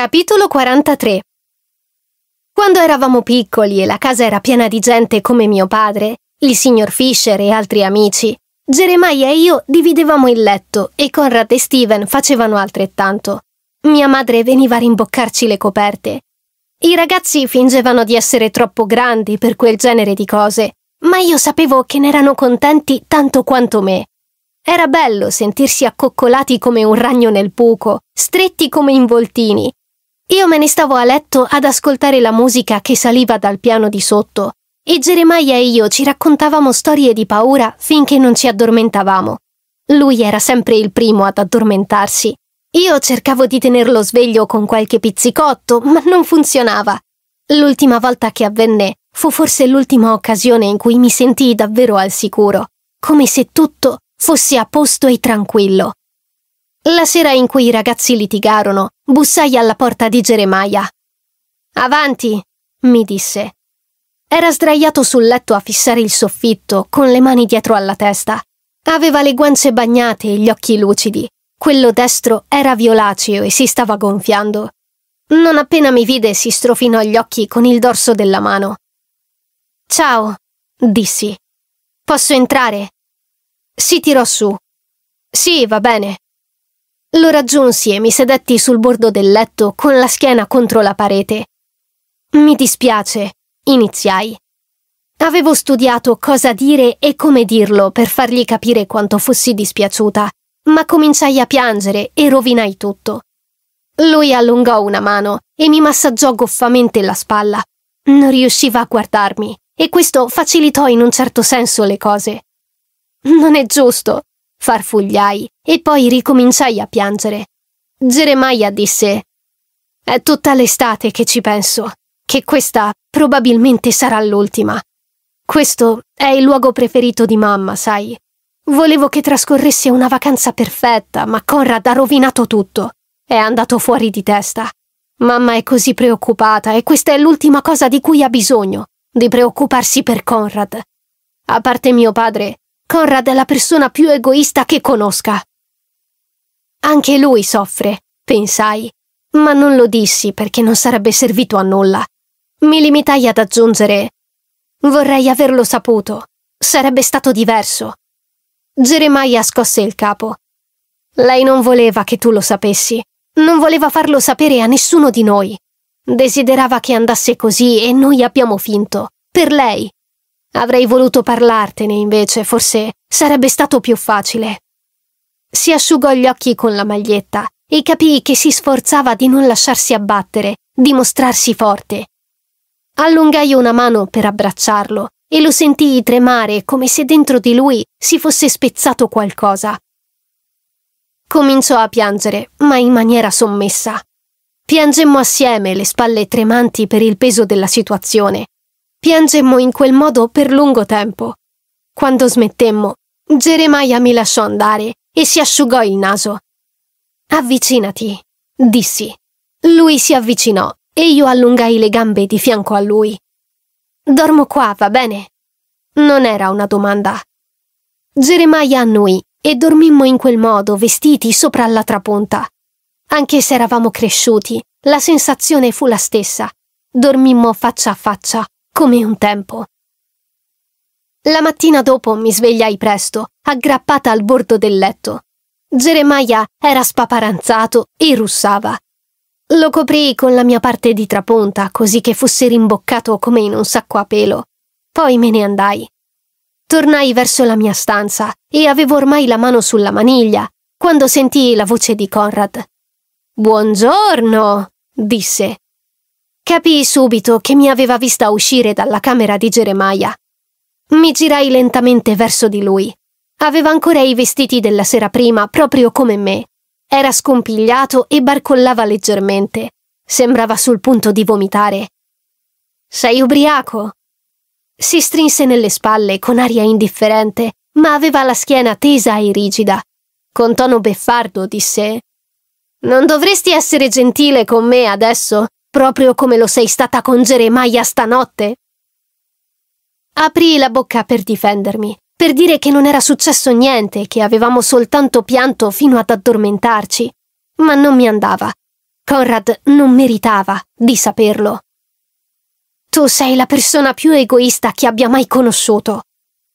Capitolo 43 Quando eravamo piccoli e la casa era piena di gente come mio padre, il signor Fisher e altri amici, Jeremiah e io dividevamo il letto e Conrad e Steven facevano altrettanto. Mia madre veniva a rimboccarci le coperte. I ragazzi fingevano di essere troppo grandi per quel genere di cose, ma io sapevo che ne erano contenti tanto quanto me. Era bello sentirsi accoccolati come un ragno nel buco, stretti come involtini, io me ne stavo a letto ad ascoltare la musica che saliva dal piano di sotto e Geremia e io ci raccontavamo storie di paura finché non ci addormentavamo. Lui era sempre il primo ad addormentarsi. Io cercavo di tenerlo sveglio con qualche pizzicotto, ma non funzionava. L'ultima volta che avvenne fu forse l'ultima occasione in cui mi sentii davvero al sicuro, come se tutto fosse a posto e tranquillo. La sera in cui i ragazzi litigarono, bussai alla porta di Geremia. Avanti, mi disse. Era sdraiato sul letto a fissare il soffitto, con le mani dietro alla testa. Aveva le guance bagnate e gli occhi lucidi. Quello destro era violaceo e si stava gonfiando. Non appena mi vide si strofinò gli occhi con il dorso della mano. Ciao, dissi. Posso entrare? Si tirò su. Sì, va bene. Lo raggiunsi e mi sedetti sul bordo del letto con la schiena contro la parete. Mi dispiace, iniziai. Avevo studiato cosa dire e come dirlo per fargli capire quanto fossi dispiaciuta, ma cominciai a piangere e rovinai tutto. Lui allungò una mano e mi massaggiò goffamente la spalla. Non riusciva a guardarmi e questo facilitò in un certo senso le cose. Non è giusto, farfugliai e poi ricominciai a piangere. Geremia disse È tutta l'estate che ci penso, che questa probabilmente sarà l'ultima. Questo è il luogo preferito di mamma, sai. Volevo che trascorresse una vacanza perfetta, ma Conrad ha rovinato tutto. È andato fuori di testa. Mamma è così preoccupata e questa è l'ultima cosa di cui ha bisogno, di preoccuparsi per Conrad. A parte mio padre, Conrad è la persona più egoista che conosca. Anche lui soffre, pensai, ma non lo dissi perché non sarebbe servito a nulla. Mi limitai ad aggiungere Vorrei averlo saputo. Sarebbe stato diverso. Geremia scosse il capo. Lei non voleva che tu lo sapessi. Non voleva farlo sapere a nessuno di noi. Desiderava che andasse così e noi abbiamo finto. Per lei. Avrei voluto parlartene invece, forse sarebbe stato più facile. Si asciugò gli occhi con la maglietta e capì che si sforzava di non lasciarsi abbattere, di mostrarsi forte. Allungai una mano per abbracciarlo e lo sentii tremare come se dentro di lui si fosse spezzato qualcosa. Cominciò a piangere, ma in maniera sommessa. Piangemmo assieme, le spalle tremanti per il peso della situazione, Piangemmo in quel modo per lungo tempo. Quando smettemmo, Geremia mi lasciò andare e si asciugò il naso. Avvicinati, dissi. Lui si avvicinò e io allungai le gambe di fianco a lui. Dormo qua, va bene? Non era una domanda. Geremia annui e dormimmo in quel modo, vestiti sopra la trapunta. Anche se eravamo cresciuti, la sensazione fu la stessa. Dormimmo faccia a faccia, come un tempo. La mattina dopo mi svegliai presto, aggrappata al bordo del letto. Geremia era spaparanzato e russava. Lo coprii con la mia parte di traponta così che fosse rimboccato come in un sacco a pelo. Poi me ne andai. Tornai verso la mia stanza e avevo ormai la mano sulla maniglia quando sentii la voce di Conrad. Buongiorno, disse. Capii subito che mi aveva vista uscire dalla camera di Geremia. Mi girai lentamente verso di lui. Aveva ancora i vestiti della sera prima, proprio come me. Era scompigliato e barcollava leggermente. Sembrava sul punto di vomitare. Sei ubriaco? Si strinse nelle spalle con aria indifferente, ma aveva la schiena tesa e rigida. Con tono beffardo disse Non dovresti essere gentile con me adesso? proprio come lo sei stata con Geremia stanotte? Aprì la bocca per difendermi, per dire che non era successo niente, che avevamo soltanto pianto fino ad addormentarci, ma non mi andava. Conrad non meritava di saperlo. Tu sei la persona più egoista che abbia mai conosciuto,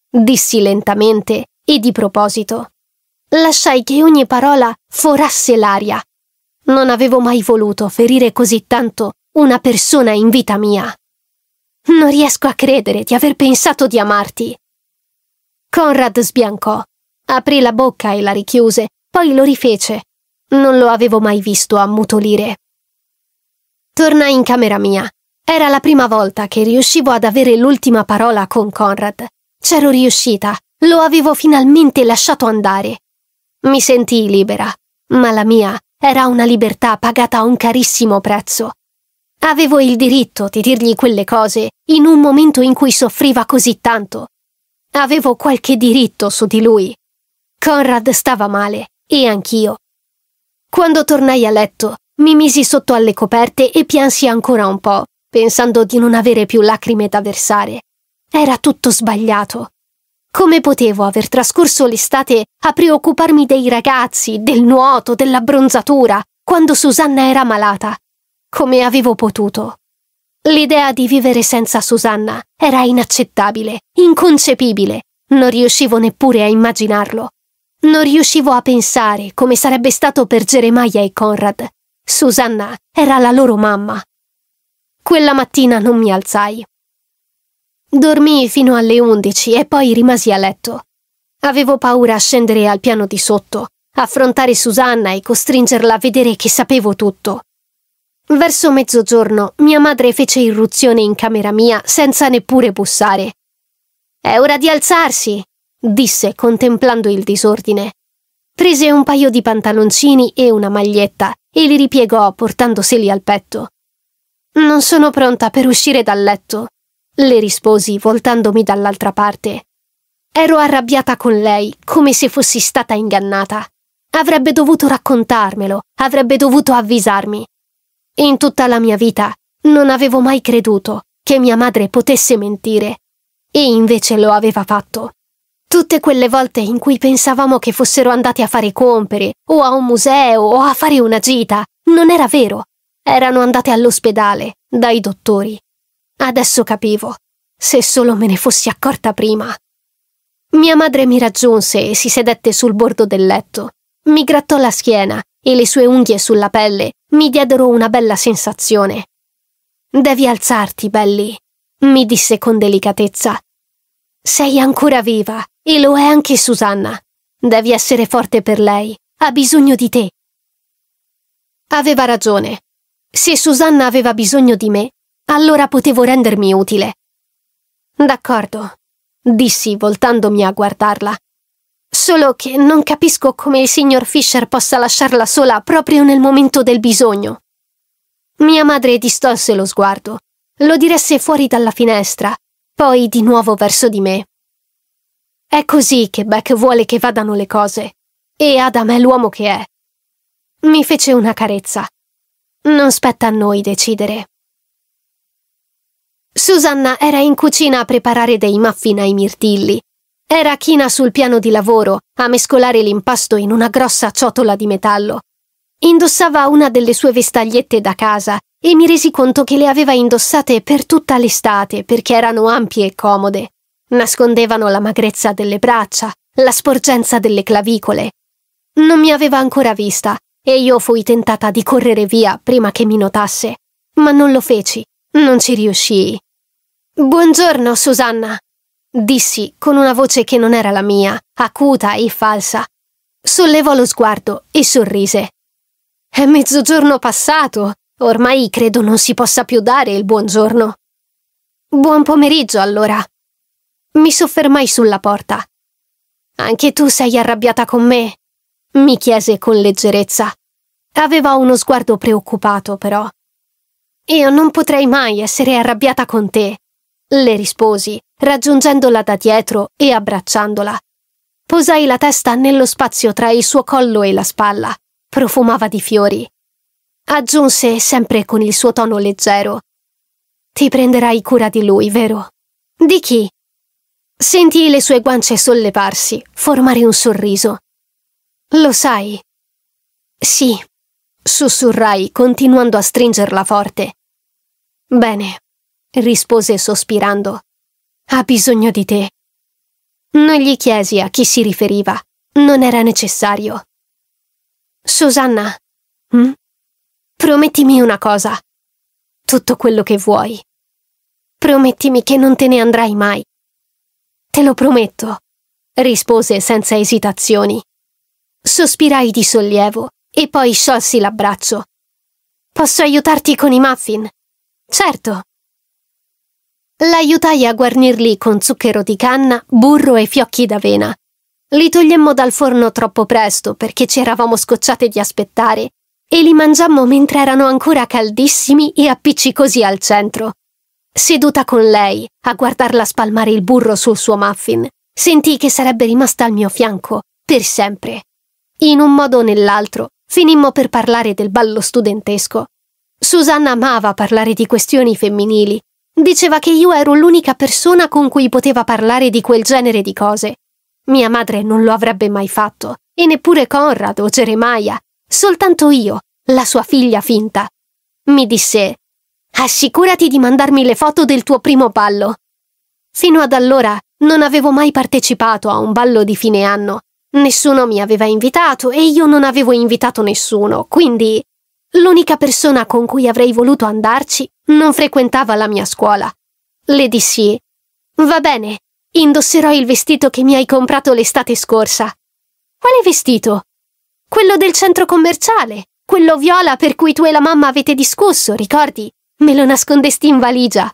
dissi lentamente e di proposito. Lasciai che ogni parola forasse l'aria, non avevo mai voluto ferire così tanto una persona in vita mia. Non riesco a credere di aver pensato di amarti. Conrad sbiancò, aprì la bocca e la richiuse, poi lo rifece. Non lo avevo mai visto ammutolire. Tornai in camera mia. Era la prima volta che riuscivo ad avere l'ultima parola con Conrad. C'ero riuscita, lo avevo finalmente lasciato andare. Mi sentii libera, ma la mia era una libertà pagata a un carissimo prezzo. Avevo il diritto di dirgli quelle cose in un momento in cui soffriva così tanto. Avevo qualche diritto su di lui. Conrad stava male, e anch'io. Quando tornai a letto, mi misi sotto alle coperte e piansi ancora un po', pensando di non avere più lacrime da versare. Era tutto sbagliato. Come potevo aver trascorso l'estate a preoccuparmi dei ragazzi, del nuoto, della bronzatura, quando Susanna era malata? Come avevo potuto? L'idea di vivere senza Susanna era inaccettabile, inconcepibile. Non riuscivo neppure a immaginarlo. Non riuscivo a pensare come sarebbe stato per Geremia e Conrad. Susanna era la loro mamma. Quella mattina non mi alzai. Dormii fino alle undici e poi rimasi a letto. Avevo paura a scendere al piano di sotto, affrontare Susanna e costringerla a vedere che sapevo tutto. Verso mezzogiorno mia madre fece irruzione in camera mia senza neppure bussare. È ora di alzarsi, disse contemplando il disordine. Prese un paio di pantaloncini e una maglietta e li ripiegò portandoseli al petto. Non sono pronta per uscire dal letto, le risposi voltandomi dall'altra parte. Ero arrabbiata con lei, come se fossi stata ingannata. Avrebbe dovuto raccontarmelo, avrebbe dovuto avvisarmi. In tutta la mia vita non avevo mai creduto che mia madre potesse mentire, e invece lo aveva fatto. Tutte quelle volte in cui pensavamo che fossero andati a fare compere, o a un museo, o a fare una gita, non era vero. Erano andate all'ospedale, dai dottori, Adesso capivo. Se solo me ne fossi accorta prima. Mia madre mi raggiunse e si sedette sul bordo del letto. Mi grattò la schiena e le sue unghie sulla pelle mi diedero una bella sensazione. Devi alzarti, Belli, mi disse con delicatezza. Sei ancora viva e lo è anche Susanna. Devi essere forte per lei. Ha bisogno di te. Aveva ragione. Se Susanna aveva bisogno di me, allora potevo rendermi utile. D'accordo, dissi voltandomi a guardarla. Solo che non capisco come il signor Fisher possa lasciarla sola proprio nel momento del bisogno. Mia madre distolse lo sguardo, lo diresse fuori dalla finestra, poi di nuovo verso di me. È così che Beck vuole che vadano le cose, e Adam è l'uomo che è. Mi fece una carezza. Non spetta a noi decidere. Susanna era in cucina a preparare dei muffin ai mirtilli. Era china sul piano di lavoro, a mescolare l'impasto in una grossa ciotola di metallo. Indossava una delle sue vestagliette da casa e mi resi conto che le aveva indossate per tutta l'estate perché erano ampie e comode. Nascondevano la magrezza delle braccia, la sporgenza delle clavicole. Non mi aveva ancora vista e io fui tentata di correre via prima che mi notasse, ma non lo feci, non ci riuscii. Buongiorno, Susanna, dissi con una voce che non era la mia, acuta e falsa. Sollevò lo sguardo e sorrise. È mezzogiorno passato. Ormai credo non si possa più dare il buongiorno. Buon pomeriggio, allora. Mi soffermai sulla porta. Anche tu sei arrabbiata con me? mi chiese con leggerezza. Aveva uno sguardo preoccupato, però. Io non potrei mai essere arrabbiata con te, le risposi, raggiungendola da dietro e abbracciandola. Posai la testa nello spazio tra il suo collo e la spalla. Profumava di fiori. Aggiunse sempre con il suo tono leggero. Ti prenderai cura di lui, vero? Di chi? Sentii le sue guance sollevarsi, formare un sorriso. Lo sai? Sì, sussurrai, continuando a stringerla forte. Bene, rispose sospirando. Ha bisogno di te. Non gli chiesi a chi si riferiva, non era necessario. Susanna, hm? promettimi una cosa. Tutto quello che vuoi. Promettimi che non te ne andrai mai. Te lo prometto, rispose senza esitazioni. Sospirai di sollievo e poi sciolsi l'abbraccio. Posso aiutarti con i muffin? Certo, L'aiutai a guarnirli con zucchero di canna, burro e fiocchi d'avena. Li togliemmo dal forno troppo presto perché ci eravamo scocciate di aspettare e li mangiammo mentre erano ancora caldissimi e appiccicosi al centro. Seduta con lei, a guardarla spalmare il burro sul suo muffin, sentii che sarebbe rimasta al mio fianco, per sempre. In un modo o nell'altro, finimmo per parlare del ballo studentesco. Susanna amava parlare di questioni femminili Diceva che io ero l'unica persona con cui poteva parlare di quel genere di cose. Mia madre non lo avrebbe mai fatto, e neppure Conrad o Jeremiah, soltanto io, la sua figlia finta. Mi disse, assicurati di mandarmi le foto del tuo primo ballo. Fino ad allora non avevo mai partecipato a un ballo di fine anno. Nessuno mi aveva invitato e io non avevo invitato nessuno, quindi L'unica persona con cui avrei voluto andarci non frequentava la mia scuola. Le dissi, va bene, indosserò il vestito che mi hai comprato l'estate scorsa. Quale vestito? Quello del centro commerciale, quello viola per cui tu e la mamma avete discusso, ricordi? Me lo nascondesti in valigia.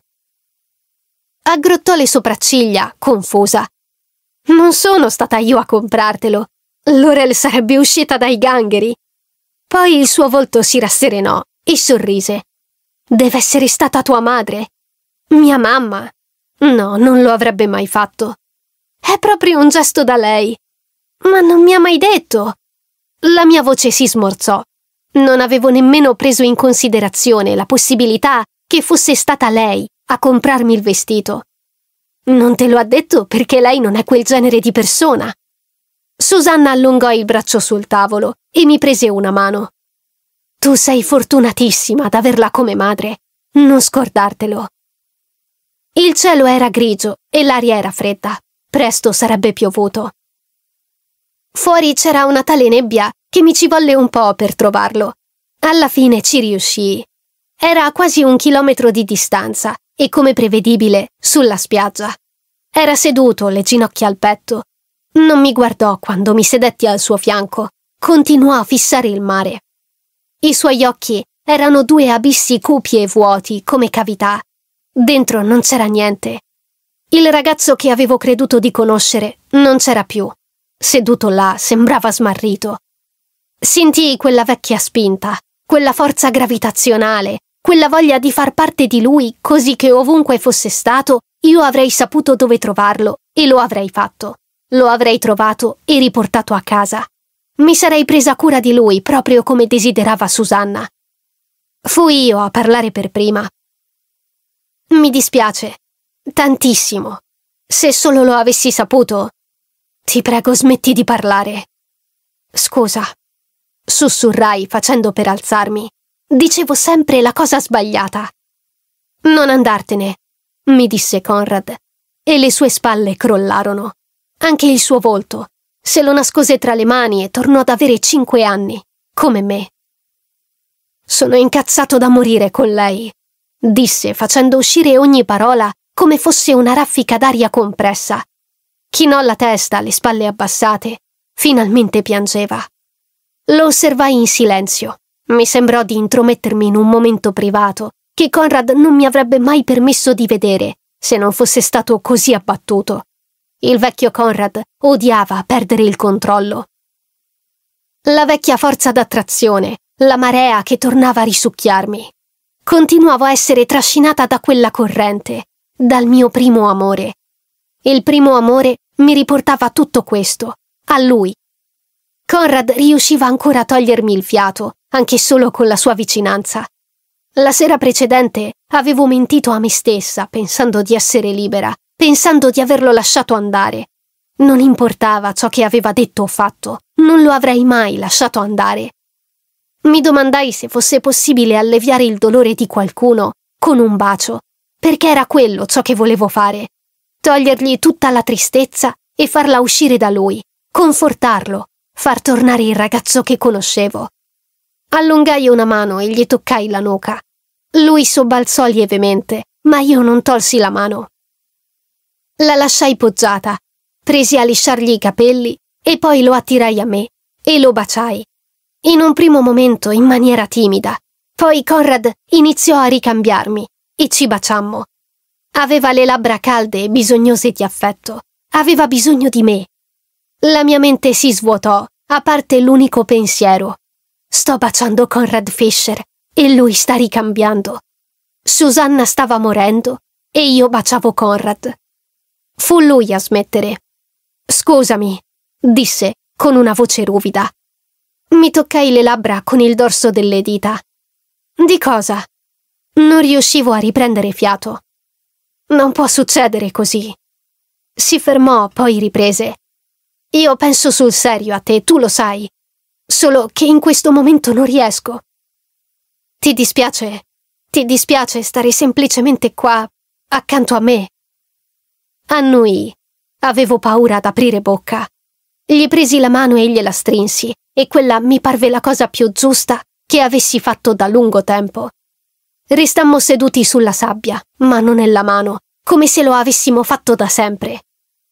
Aggrottò le sopracciglia, confusa. Non sono stata io a comprartelo. L'Orel sarebbe uscita dai gangheri. Poi il suo volto si rasserenò e sorrise. Deve essere stata tua madre. Mia mamma. No, non lo avrebbe mai fatto. È proprio un gesto da lei. Ma non mi ha mai detto. La mia voce si smorzò. Non avevo nemmeno preso in considerazione la possibilità che fosse stata lei a comprarmi il vestito. Non te lo ha detto perché lei non è quel genere di persona. Susanna allungò il braccio sul tavolo e mi prese una mano. Tu sei fortunatissima ad averla come madre. Non scordartelo. Il cielo era grigio e l'aria era fredda. Presto sarebbe piovuto. Fuori c'era una tale nebbia che mi ci volle un po' per trovarlo. Alla fine ci riuscii. Era a quasi un chilometro di distanza e, come prevedibile, sulla spiaggia. Era seduto, le ginocchia al petto, non mi guardò quando mi sedetti al suo fianco. Continuò a fissare il mare. I suoi occhi erano due abissi cupi e vuoti, come cavità. Dentro non c'era niente. Il ragazzo che avevo creduto di conoscere non c'era più. Seduto là sembrava smarrito. Sentii quella vecchia spinta, quella forza gravitazionale, quella voglia di far parte di lui così che ovunque fosse stato io avrei saputo dove trovarlo e lo avrei fatto. Lo avrei trovato e riportato a casa. Mi sarei presa cura di lui proprio come desiderava Susanna. Fui io a parlare per prima. Mi dispiace. Tantissimo. Se solo lo avessi saputo. Ti prego, smetti di parlare. Scusa. Sussurrai facendo per alzarmi. Dicevo sempre la cosa sbagliata. Non andartene, mi disse Conrad, e le sue spalle crollarono. Anche il suo volto. Se lo nascose tra le mani e tornò ad avere cinque anni, come me. Sono incazzato da morire con lei, disse facendo uscire ogni parola come fosse una raffica d'aria compressa. Chinò la testa, le spalle abbassate. Finalmente piangeva. Lo osservai in silenzio. Mi sembrò di intromettermi in un momento privato che Conrad non mi avrebbe mai permesso di vedere se non fosse stato così abbattuto. Il vecchio Conrad odiava perdere il controllo. La vecchia forza d'attrazione, la marea che tornava a risucchiarmi. Continuavo a essere trascinata da quella corrente, dal mio primo amore. Il primo amore mi riportava tutto questo, a lui. Conrad riusciva ancora a togliermi il fiato, anche solo con la sua vicinanza. La sera precedente avevo mentito a me stessa, pensando di essere libera, pensando di averlo lasciato andare. Non importava ciò che aveva detto o fatto, non lo avrei mai lasciato andare. Mi domandai se fosse possibile alleviare il dolore di qualcuno con un bacio, perché era quello ciò che volevo fare. Togliergli tutta la tristezza e farla uscire da lui, confortarlo, far tornare il ragazzo che conoscevo. Allungai una mano e gli toccai la nuca. Lui sobbalzò lievemente, ma io non tolsi la mano. La lasciai poggiata, presi a lisciargli i capelli e poi lo attirai a me e lo baciai. In un primo momento in maniera timida, poi Conrad iniziò a ricambiarmi e ci baciammo. Aveva le labbra calde e bisognose di affetto. Aveva bisogno di me. La mia mente si svuotò, a parte l'unico pensiero. Sto baciando Conrad Fisher e lui sta ricambiando. Susanna stava morendo e io baciavo Conrad. Fu lui a smettere. Scusami, disse con una voce ruvida. Mi toccai le labbra con il dorso delle dita. Di cosa? Non riuscivo a riprendere fiato. Non può succedere così. Si fermò, poi riprese. Io penso sul serio a te, tu lo sai. Solo che in questo momento non riesco. Ti dispiace? Ti dispiace stare semplicemente qua, accanto a me? Annui. Avevo paura ad aprire bocca. Gli presi la mano e gliela strinsi, e quella mi parve la cosa più giusta che avessi fatto da lungo tempo. Restammo seduti sulla sabbia, mano nella mano, come se lo avessimo fatto da sempre.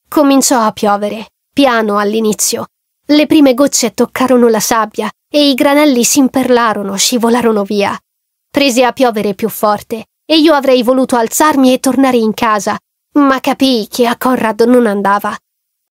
Cominciò a piovere, piano all'inizio. Le prime gocce toccarono la sabbia e i granelli s'imperlarono, scivolarono via. Prese a piovere più forte e io avrei voluto alzarmi e tornare in casa, ma capii che a Conrad non andava